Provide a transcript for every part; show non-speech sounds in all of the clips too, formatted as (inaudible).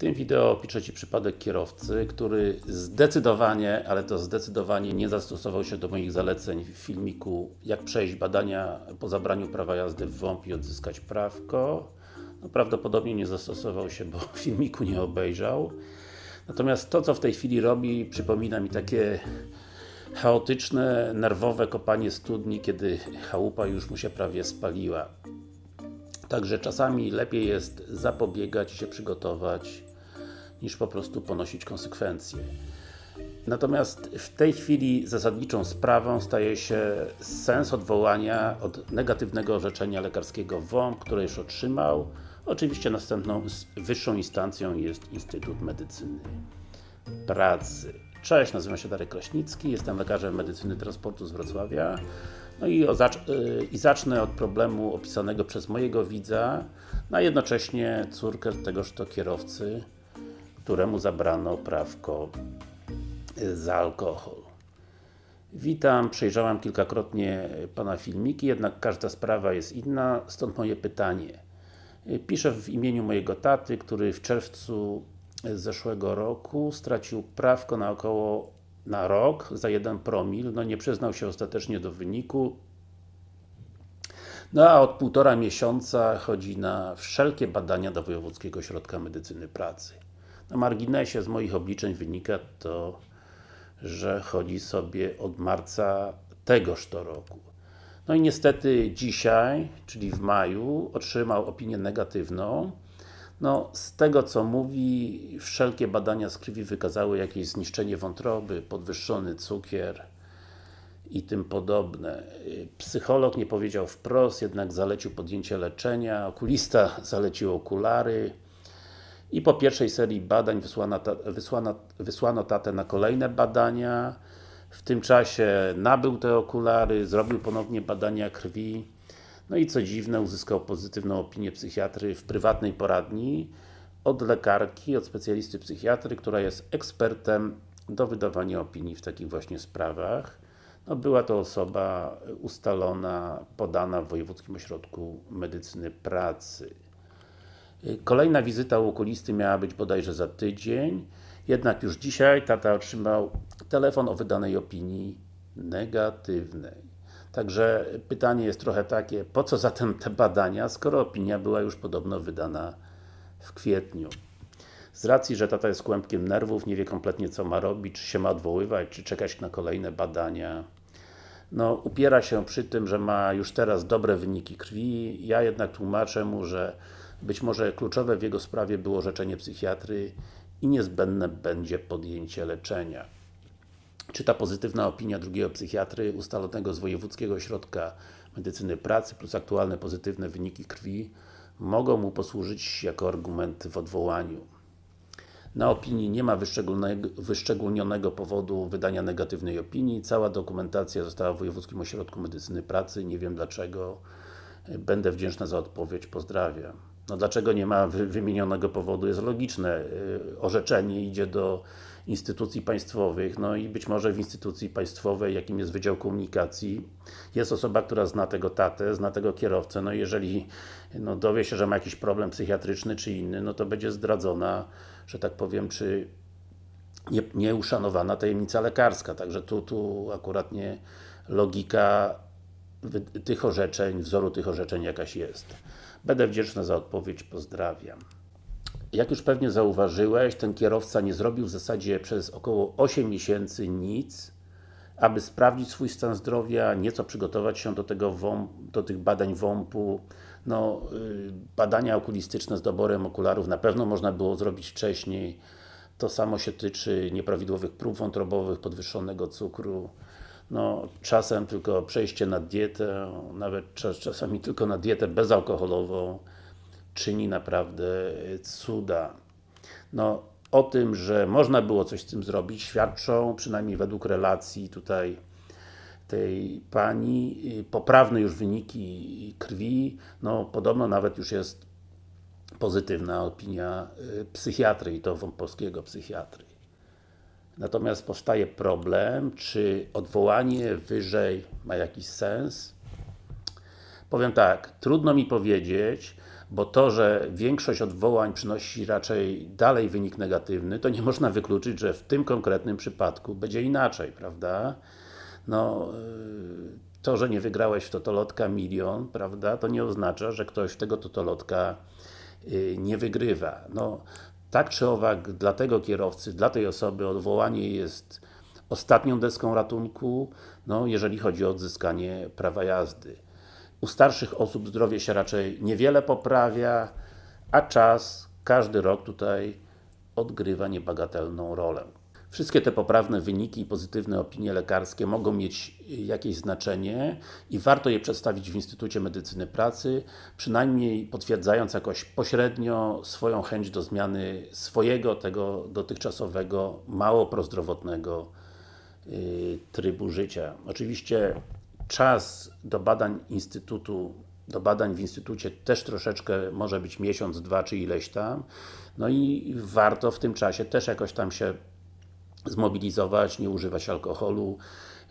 W tym wideo opiszę Ci przypadek kierowcy, który zdecydowanie, ale to zdecydowanie nie zastosował się do moich zaleceń w filmiku jak przejść badania po zabraniu prawa jazdy w WOMP i odzyskać prawko. No, prawdopodobnie nie zastosował się, bo (laughs) filmiku nie obejrzał. Natomiast to, co w tej chwili robi, przypomina mi takie chaotyczne, nerwowe kopanie studni, kiedy chałupa już mu się prawie spaliła. Także czasami lepiej jest zapobiegać się przygotować niż po prostu ponosić konsekwencje. Natomiast w tej chwili zasadniczą sprawą staje się sens odwołania od negatywnego orzeczenia lekarskiego WOM, które już otrzymał. Oczywiście następną wyższą instancją jest Instytut Medycyny Pracy. Cześć, nazywam się Darek Kraśnicki, jestem lekarzem medycyny transportu z Wrocławia. No i, o, y, i zacznę od problemu opisanego przez mojego widza, a jednocześnie córkę tegoż to kierowcy, któremu zabrano prawko y, za alkohol. Witam, przejrzałam kilkakrotnie Pana filmiki, jednak każda sprawa jest inna, stąd moje pytanie. Y, Piszę w imieniu mojego taty, który w czerwcu zeszłego roku stracił prawko na około na rok za jeden promil, no nie przyznał się ostatecznie do wyniku. No a od półtora miesiąca chodzi na wszelkie badania do Wojewódzkiego Ośrodka Medycyny Pracy. Na marginesie z moich obliczeń wynika to, że chodzi sobie od marca tegoż to roku. No i niestety dzisiaj, czyli w maju, otrzymał opinię negatywną. No, z tego co mówi, wszelkie badania z krwi wykazały jakieś zniszczenie wątroby, podwyższony cukier i tym podobne. Psycholog nie powiedział wprost, jednak zalecił podjęcie leczenia, okulista zalecił okulary, i po pierwszej serii badań wysłano, wysłano, wysłano tatę na kolejne badania. W tym czasie nabył te okulary, zrobił ponownie badania krwi. No i co dziwne, uzyskał pozytywną opinię psychiatry w prywatnej poradni od lekarki, od specjalisty psychiatry, która jest ekspertem do wydawania opinii w takich właśnie sprawach. No, była to osoba ustalona, podana w Wojewódzkim Ośrodku Medycyny Pracy. Kolejna wizyta u okulisty miała być bodajże za tydzień, jednak już dzisiaj tata otrzymał telefon o wydanej opinii negatywnej. Także pytanie jest trochę takie, po co zatem te badania, skoro opinia była już podobno wydana w kwietniu. Z racji, że tata jest kłębkiem nerwów, nie wie kompletnie co ma robić, czy się ma odwoływać, czy czekać na kolejne badania. No, upiera się przy tym, że ma już teraz dobre wyniki krwi, ja jednak tłumaczę mu, że być może kluczowe w jego sprawie było rzeczenie psychiatry i niezbędne będzie podjęcie leczenia. Czy ta pozytywna opinia drugiego psychiatry ustalonego z Wojewódzkiego Ośrodka Medycyny Pracy plus aktualne pozytywne wyniki krwi mogą mu posłużyć jako argument w odwołaniu. Na opinii nie ma wyszczególnionego powodu wydania negatywnej opinii. Cała dokumentacja została w Wojewódzkim Ośrodku Medycyny Pracy. Nie wiem dlaczego. Będę wdzięczna za odpowiedź. Pozdrawiam. No dlaczego nie ma wymienionego powodu? Jest logiczne. Y, orzeczenie idzie do instytucji państwowych, no i być może w instytucji państwowej, jakim jest Wydział Komunikacji, jest osoba, która zna tego tatę, zna tego kierowcę, no jeżeli no, dowie się, że ma jakiś problem psychiatryczny czy inny, no to będzie zdradzona, że tak powiem, czy nieuszanowana nie tajemnica lekarska, także tu, tu akurat nie logika tych orzeczeń, wzoru tych orzeczeń jakaś jest. Będę wdzięczny za odpowiedź, pozdrawiam. Jak już pewnie zauważyłeś, ten kierowca nie zrobił w zasadzie przez około 8 miesięcy nic, aby sprawdzić swój stan zdrowia, nieco przygotować się do, tego do tych badań WOMP-u. No, y, badania okulistyczne z doborem okularów na pewno można było zrobić wcześniej. To samo się tyczy nieprawidłowych prób wątrobowych, podwyższonego cukru, no, czasem tylko przejście na dietę, nawet czasami tylko na dietę bezalkoholową czyni naprawdę cuda. No, o tym, że można było coś z tym zrobić, świadczą, przynajmniej według relacji tutaj tej pani, y, poprawne już wyniki krwi, no podobno nawet już jest pozytywna opinia y, psychiatry i to wąpolskiego psychiatry. Natomiast powstaje problem, czy odwołanie wyżej ma jakiś sens? Powiem tak, trudno mi powiedzieć, bo to, że większość odwołań przynosi raczej dalej wynik negatywny, to nie można wykluczyć, że w tym konkretnym przypadku będzie inaczej, prawda? No, y, to, że nie wygrałeś w Totolotka milion, prawda, to nie oznacza, że ktoś tego Totolotka y, nie wygrywa. No, tak czy owak dla tego kierowcy, dla tej osoby odwołanie jest ostatnią deską ratunku, no, jeżeli chodzi o odzyskanie prawa jazdy. U starszych osób zdrowie się raczej niewiele poprawia, a czas każdy rok tutaj odgrywa niebagatelną rolę. Wszystkie te poprawne wyniki i pozytywne opinie lekarskie mogą mieć jakieś znaczenie i warto je przedstawić w Instytucie Medycyny Pracy, przynajmniej potwierdzając jakoś pośrednio swoją chęć do zmiany swojego, tego dotychczasowego, mało prozdrowotnego y, trybu życia. Oczywiście czas do badań Instytutu do badań w Instytucie też troszeczkę może być miesiąc, dwa czy ileś tam. No i warto w tym czasie też jakoś tam się zmobilizować, nie używać alkoholu,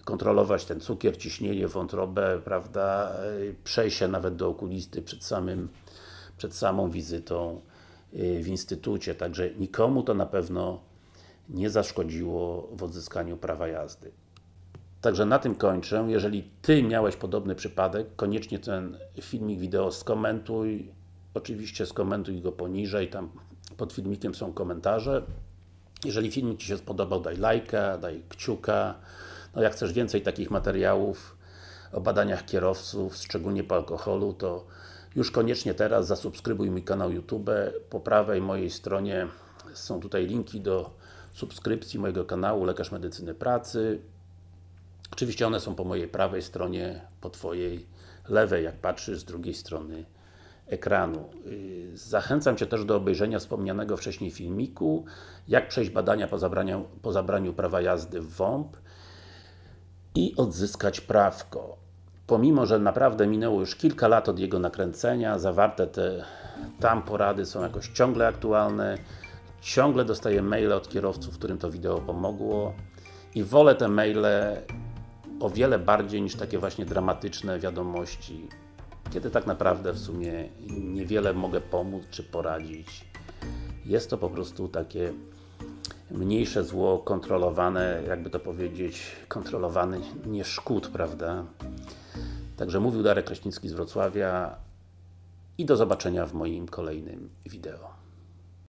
kontrolować ten cukier, ciśnienie, wątrobę, prawda, e, przejście nawet do okulisty przed, samym, przed samą wizytą e, w instytucie, także nikomu to na pewno nie zaszkodziło w odzyskaniu prawa jazdy. Także na tym kończę. Jeżeli Ty miałeś podobny przypadek, koniecznie ten filmik wideo skomentuj. Oczywiście skomentuj go poniżej, tam pod filmikiem są komentarze. Jeżeli film Ci się spodobał, daj lajka, daj kciuka. No jak chcesz więcej takich materiałów o badaniach kierowców, szczególnie po alkoholu, to już koniecznie teraz zasubskrybuj mój kanał YouTube. Po prawej mojej stronie są tutaj linki do subskrypcji mojego kanału Lekarz Medycyny Pracy. Oczywiście one są po mojej prawej stronie, po Twojej lewej, jak patrzysz z drugiej strony ekranu. Y, zachęcam Cię też do obejrzenia wspomnianego wcześniej filmiku, jak przejść badania po zabraniu, po zabraniu prawa jazdy w WOMP i odzyskać prawko. Pomimo, że naprawdę minęło już kilka lat od jego nakręcenia, zawarte te tam porady są jakoś ciągle aktualne, ciągle dostaję maile od kierowców, którym to wideo pomogło i wolę te maile o wiele bardziej niż takie właśnie dramatyczne wiadomości kiedy tak naprawdę w sumie niewiele mogę pomóc czy poradzić. Jest to po prostu takie mniejsze zło kontrolowane, jakby to powiedzieć, kontrolowany nie szkód, prawda? Także mówił Darek Kraśnicki z Wrocławia i do zobaczenia w moim kolejnym wideo.